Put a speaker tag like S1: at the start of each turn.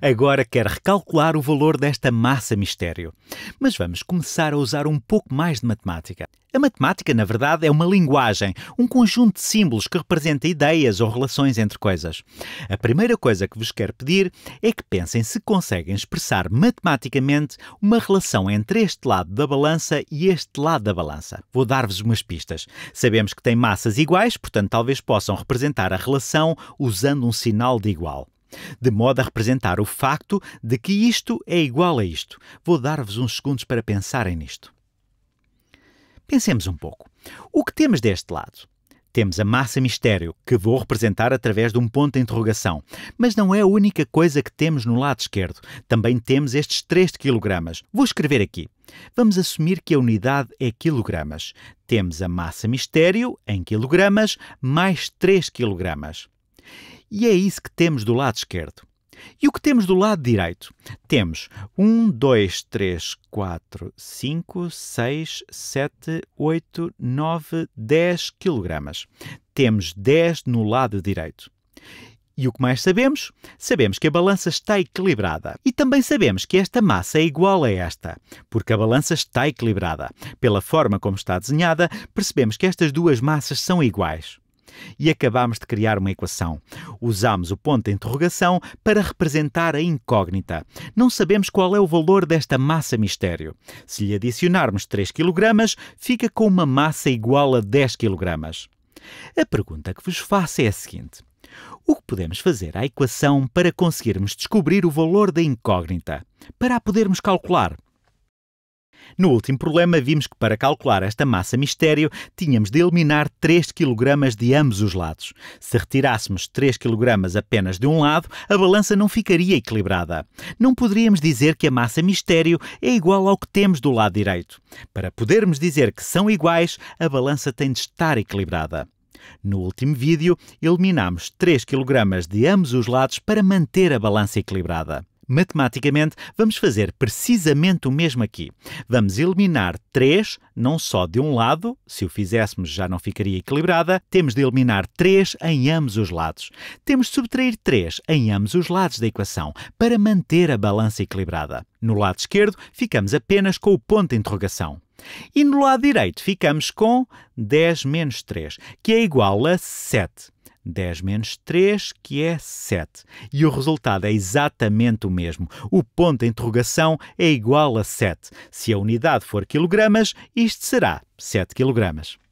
S1: agora quer recalcular o valor desta massa mistério. Mas vamos começar a usar um pouco mais de matemática. A matemática, na verdade, é uma linguagem, um conjunto de símbolos que representa ideias ou relações entre coisas. A primeira coisa que vos quero pedir é que pensem se conseguem expressar matematicamente uma relação entre este lado da balança e este lado da balança. Vou dar-vos umas pistas. Sabemos que têm massas iguais, portanto, talvez possam representar a relação usando um sinal de igual de modo a representar o facto de que isto é igual a isto. Vou dar-vos uns segundos para pensarem nisto. Pensemos um pouco. O que temos deste lado? Temos a massa mistério, que vou representar através de um ponto de interrogação. Mas não é a única coisa que temos no lado esquerdo. Também temos estes 3 kg. Vou escrever aqui. Vamos assumir que a unidade é quilogramas. Temos a massa mistério em quilogramas mais 3 quilogramas. E é isso que temos do lado esquerdo. E o que temos do lado direito? Temos 1, 2, 3, 4, 5, 6, 7, 8, 9, 10 kg. Temos 10 no lado direito. E o que mais sabemos? Sabemos que a balança está equilibrada. E também sabemos que esta massa é igual a esta, porque a balança está equilibrada. Pela forma como está desenhada, percebemos que estas duas massas são iguais. E acabámos de criar uma equação. Usámos o ponto de interrogação para representar a incógnita. Não sabemos qual é o valor desta massa mistério. Se lhe adicionarmos 3 kg, fica com uma massa igual a 10 kg. A pergunta que vos faço é a seguinte: o que podemos fazer à equação para conseguirmos descobrir o valor da incógnita, para a podermos calcular? No último problema, vimos que para calcular esta massa mistério, tínhamos de eliminar 3 kg de ambos os lados. Se retirássemos 3 kg apenas de um lado, a balança não ficaria equilibrada. Não poderíamos dizer que a massa mistério é igual ao que temos do lado direito. Para podermos dizer que são iguais, a balança tem de estar equilibrada. No último vídeo, eliminámos 3 kg de ambos os lados para manter a balança equilibrada matematicamente, vamos fazer precisamente o mesmo aqui. Vamos eliminar 3, não só de um lado, se o fizéssemos já não ficaria equilibrada, temos de eliminar 3 em ambos os lados. Temos de subtrair 3 em ambos os lados da equação para manter a balança equilibrada. No lado esquerdo, ficamos apenas com o ponto de interrogação. E no lado direito, ficamos com 10 menos 3, que é igual a 7. 10 menos 3, que é 7. E o resultado é exatamente o mesmo. O ponto de interrogação é igual a 7. Se a unidade for quilogramas, isto será 7 quilogramas.